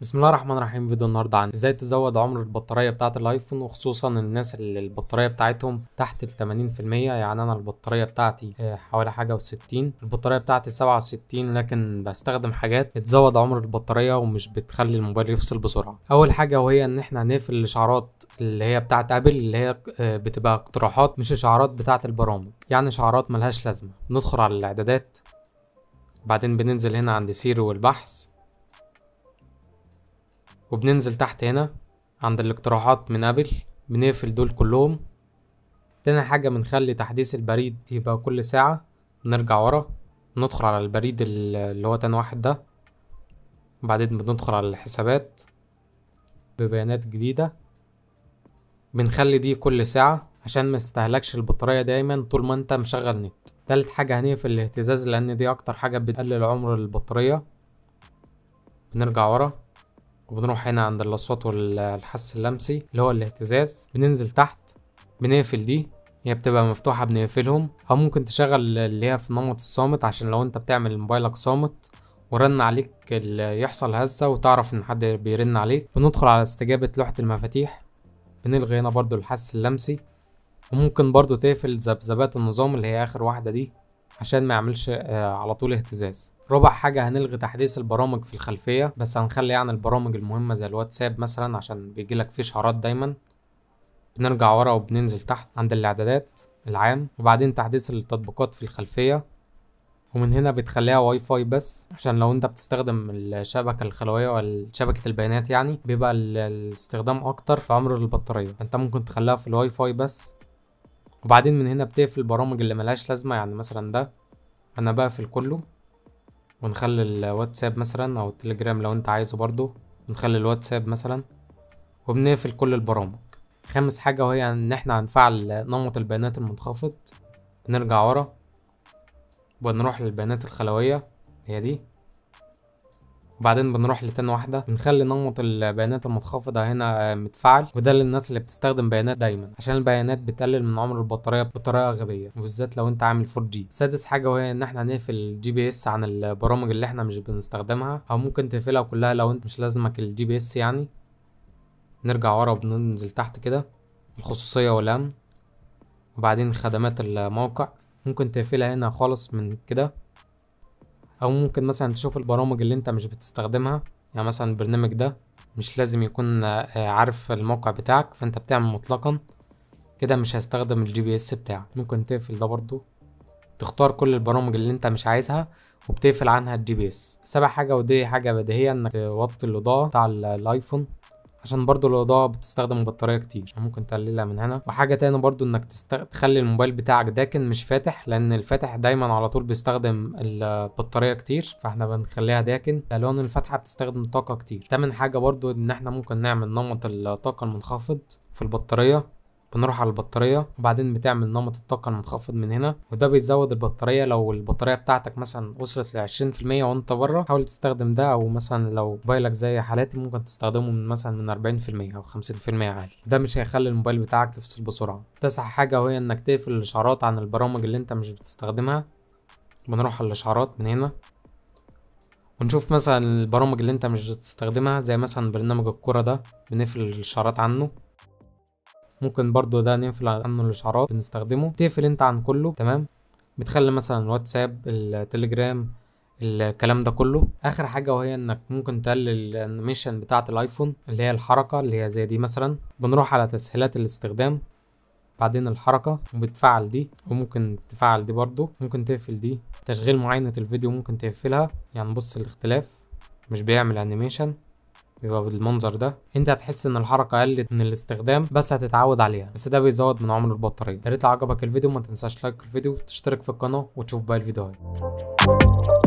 بسم الله الرحمن الرحيم فيديو النهارده عن ازاي تزود عمر البطاريه بتاعه الايفون وخصوصا الناس اللي البطاريه بتاعتهم تحت ال 80% يعني انا البطاريه بتاعتي آه، حوالي حاجه و60 البطاريه بتاعتي 67 لكن بستخدم حاجات بتزود عمر البطاريه ومش بتخلي الموبايل يفصل بسرعه اول حاجه وهي ان احنا هنقفل الاشعارات اللي هي بتاعه ابل اللي هي آه، بتبقى اقتراحات مش اشعارات بتاعه البرامج يعني اشعارات ملهاش لازمه ندخل على الاعدادات بعدين بننزل هنا عند سيرو والبحث وبننزل تحت هنا عند الاقتراحات من ابل بنقفل دول كلهم تاني حاجة بنخلي تحديث البريد يبقى كل ساعة بنرجع ورا بندخل على البريد اللي هو تاني واحد ده وبعدين بندخل على الحسابات ببيانات جديدة بنخلي دي كل ساعة عشان ما تستهلكش البطارية دايما طول ما انت مشغل نت تالت حاجة هنقفل الاهتزاز لأن دي أكتر حاجة بتقلل عمر البطارية بنرجع ورا وبنروح هنا عند الاصوات والحس اللمسي اللي هو الاهتزاز بننزل تحت بنقفل دي هي بتبقى مفتوحة بنقفلهم أو ممكن تشغل اللي هي في نمط الصامت عشان لو أنت بتعمل موبايلك صامت ورن عليك يحصل هزة وتعرف إن حد بيرن عليك بندخل على استجابة لوحة المفاتيح بنلغي هنا برضو الحس اللمسي وممكن برضو تقفل ذبذبات النظام اللي هي آخر واحدة دي عشان ما يعملش آه، على طول اهتزاز رابع حاجة هنلغي تحديث البرامج في الخلفية بس هنخلي يعني البرامج المهمة زي الواتساب مثلا عشان بيجيلك فيه اشعارات دايما بنرجع ورا وبننزل تحت عند الاعدادات العام وبعدين تحديث التطبيقات في الخلفية ومن هنا بتخليها واي فاي بس عشان لو انت بتستخدم الشبكة الخلوية والشبكة شبكة البيانات يعني بيبقى الاستخدام اكتر في عمر البطارية انت ممكن تخليها في الواي فاي بس وبعدين من هنا بتقفل البرامج اللي ملهاش لازمة يعني مثلا ده أنا بقفل كله ونخلي الواتساب مثلا أو التليجرام لو أنت عايزه برضه ونخلي الواتساب مثلا وبنقفل كل البرامج خامس حاجة وهي إن إحنا هنفعل نمط البيانات المنخفض نرجع ورا ونروح للبيانات الخلوية هي دي وبعدين بنروح لتاني واحده بنخلي نمط البيانات المنخفضه هنا آه، متفعل وده للناس اللي بتستخدم بيانات دايما عشان البيانات بتقلل من عمر البطاريه بطريقه غبيه وبالذات لو انت عامل 4 جي سادس حاجه وهي ان احنا نقفل الجي بي اس عن البرامج اللي احنا مش بنستخدمها او ممكن تقفلها كلها لو انت مش لازمك الجي بي اس يعني نرجع ورا وبننزل تحت كده الخصوصيه والامن وبعدين خدمات الموقع ممكن تقفلها هنا خالص من كده او ممكن مثلا تشوف البرامج اللي انت مش بتستخدمها يعني مثلا البرنامج ده مش لازم يكون آه، عارف الموقع بتاعك فانت بتعمل مطلقا كده مش هستخدم الجي بي اس بتاعك ممكن تقفل ده برضو تختار كل البرامج اللي انت مش عايزها وبتقفل عنها الجي بي اس سابع حاجه ودي حاجه بديهيه انك توطي الاضاءه بتاع الايفون عشان برضو الاضاءه بتستخدم البطاريه كتير ممكن تقللها من هنا وحاجه تانية برضو انك تست... تخلي الموبايل بتاعك داكن مش فاتح لان الفاتح دايما على طول بيستخدم البطاريه كتير فاحنا بنخليها داكن الالوان الفاتحه بتستخدم طاقه كتير تامن حاجه برضو ان احنا ممكن نعمل نمط الطاقه المنخفض في البطاريه بنروح على البطاريه وبعدين بتعمل نمط الطاقه المنخفض من هنا وده بيزود البطاريه لو البطاريه بتاعتك مثلا وصلت ل 20% وانت بره حاول تستخدم ده او مثلا لو موبايلك زي حالاتي ممكن تستخدمه من مثلا من 40% او 50% عادي ده مش هيخلي الموبايل بتاعك يفصل بسرعه تسع حاجه وهي انك تقفل الاشعارات عن البرامج اللي انت مش بتستخدمها بنروح على الاشعارات من هنا ونشوف مثلا البرامج اللي انت مش بتستخدمها زي مثلا برنامج الكرة ده بنقفل الاشعارات عنه ممكن برضو ده نقفل عنه الاشعارات بنستخدمه تقفل انت عن كله تمام بتخلي مثلا الواتساب التليجرام الكلام ده كله اخر حاجه وهي انك ممكن تقلل الانيميشن بتاعه الايفون اللي هي الحركه اللي هي زي دي مثلا بنروح على تسهيلات الاستخدام بعدين الحركه وبتفعل دي وممكن تفعل دي برضو ممكن تقفل دي تشغيل معينه الفيديو ممكن تقفلها يعني بص الاختلاف مش بيعمل انيميشن بيبقى بالمنظر ده انت هتحس ان الحركه قلت من الاستخدام بس هتتعود عليها بس ده بيزود من عمر البطاريه يا ريت لو عجبك الفيديو ما تنساش لايك الفيديو وتشترك في القناه وتشوف باقي الفيديوهات